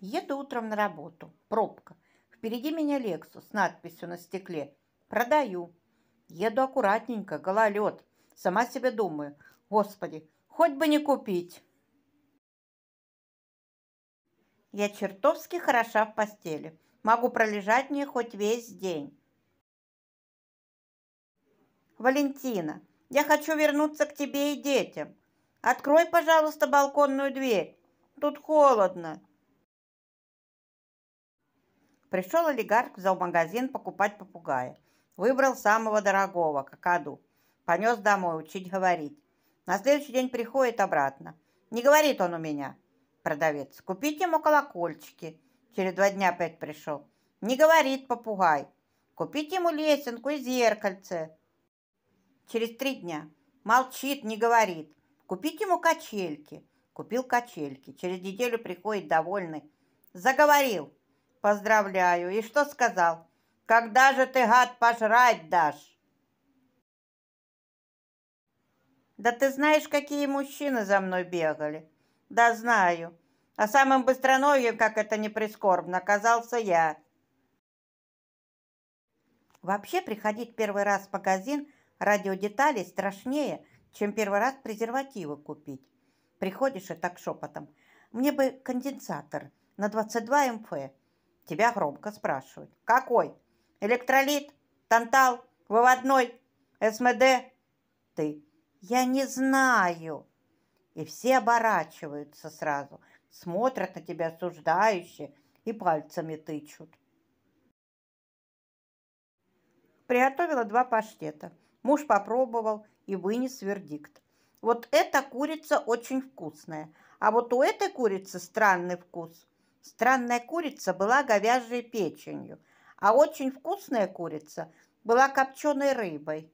Еду утром на работу. Пробка. Впереди меня Лексус с надписью на стекле. Продаю. Еду аккуратненько, гололед. Сама себе думаю. Господи, хоть бы не купить. Я чертовски хороша в постели. Могу пролежать мне хоть весь день. Валентина, я хочу вернуться к тебе и детям. Открой, пожалуйста, балконную дверь. Тут холодно. Пришел олигарх в зоомагазин покупать попугая. Выбрал самого дорогого, какаду. Понес домой учить говорить. На следующий день приходит обратно. Не говорит он у меня, продавец. Купить ему колокольчики. Через два дня опять пришел. Не говорит попугай. Купить ему лесенку и зеркальце. Через три дня. Молчит, не говорит. Купить ему качельки. Купил качельки. Через неделю приходит довольный. Заговорил. Поздравляю. И что сказал? Когда же ты, гад, пожрать дашь? Да ты знаешь, какие мужчины за мной бегали. Да знаю. А самым быстроногим, как это не прискорбно, оказался я. Вообще приходить первый раз в магазин радиодеталей страшнее, чем первый раз презервативы купить. Приходишь и так шепотом. Мне бы конденсатор на 22 МФ. Тебя громко спрашивают. Какой? Электролит? Тантал? Выводной? СМД? Ты. Я не знаю. И все оборачиваются сразу, смотрят на тебя осуждающе и пальцами тычут. Приготовила два паштета. Муж попробовал и вынес вердикт. Вот эта курица очень вкусная, а вот у этой курицы странный вкус – Странная курица была говяжьей печенью, а очень вкусная курица была копченой рыбой.